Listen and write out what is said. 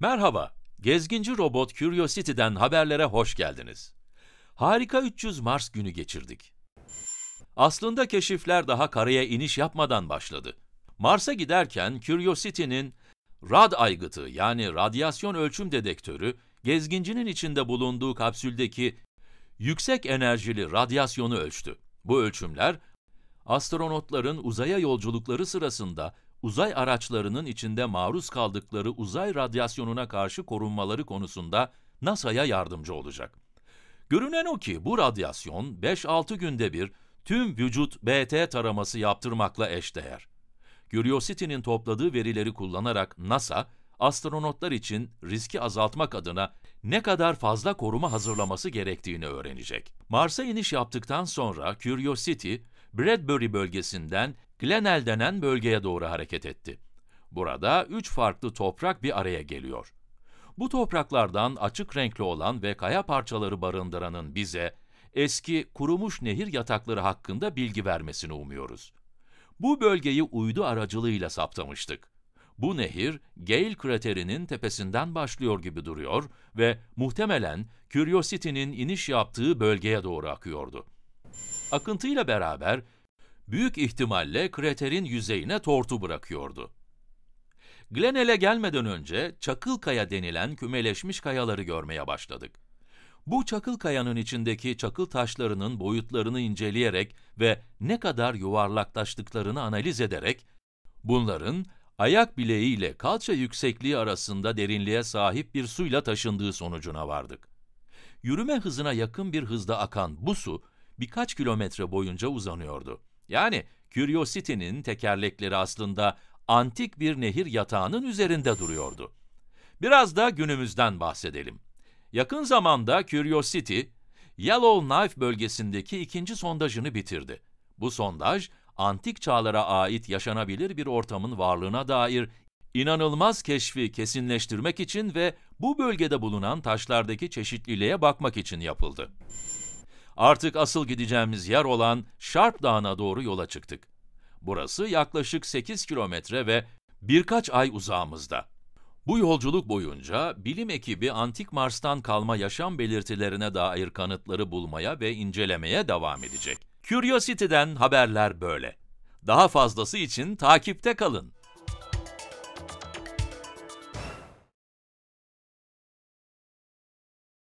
Merhaba, gezginci robot Curiosity'den haberlere hoş geldiniz. Harika 300 Mars günü geçirdik. Aslında keşifler daha karaya iniş yapmadan başladı. Mars'a giderken Curiosity'nin rad aygıtı yani radyasyon ölçüm dedektörü, gezgincinin içinde bulunduğu kapsüldeki yüksek enerjili radyasyonu ölçtü. Bu ölçümler, astronotların uzaya yolculukları sırasında uzay araçlarının içinde maruz kaldıkları uzay radyasyonuna karşı korunmaları konusunda NASA'ya yardımcı olacak. Görünen o ki bu radyasyon 5-6 günde bir tüm vücut BT taraması yaptırmakla eşdeğer. Curiosity'nin topladığı verileri kullanarak NASA, astronotlar için riski azaltmak adına ne kadar fazla koruma hazırlaması gerektiğini öğrenecek. Mars'a iniş yaptıktan sonra Curiosity, Bradbury bölgesinden Glenel denen bölgeye doğru hareket etti. Burada üç farklı toprak bir araya geliyor. Bu topraklardan açık renkli olan ve kaya parçaları barındıranın bize eski kurumuş nehir yatakları hakkında bilgi vermesini umuyoruz. Bu bölgeyi uydu aracılığıyla saptamıştık. Bu nehir Gale kraterinin tepesinden başlıyor gibi duruyor ve muhtemelen Curiosity'nin iniş yaptığı bölgeye doğru akıyordu. Akıntıyla beraber büyük ihtimalle kraterin yüzeyine tortu bırakıyordu. Glenel'e gelmeden önce çakıl kaya denilen kümeleşmiş kayaları görmeye başladık. Bu çakıl kayanın içindeki çakıl taşlarının boyutlarını inceleyerek ve ne kadar yuvarlaklaştıklarını analiz ederek, bunların ayak bileği ile kalça yüksekliği arasında derinliğe sahip bir suyla taşındığı sonucuna vardık. Yürüme hızına yakın bir hızda akan bu su birkaç kilometre boyunca uzanıyordu. Yani Curiosity'nin tekerlekleri aslında antik bir nehir yatağının üzerinde duruyordu. Biraz da günümüzden bahsedelim. Yakın zamanda Curiosity, Yellowknife bölgesindeki ikinci sondajını bitirdi. Bu sondaj, antik çağlara ait yaşanabilir bir ortamın varlığına dair inanılmaz keşfi kesinleştirmek için ve bu bölgede bulunan taşlardaki çeşitliliğe bakmak için yapıldı artık asıl gideceğimiz yer olan Şarp Dağı'na doğru yola çıktık. Burası yaklaşık 8 kilometre ve birkaç ay uzağımızda. Bu yolculuk boyunca bilim ekibi antik Mars'tan kalma yaşam belirtilerine dair kanıtları bulmaya ve incelemeye devam edecek. Curiosity'den haberler böyle. Daha fazlası için takipte kalın.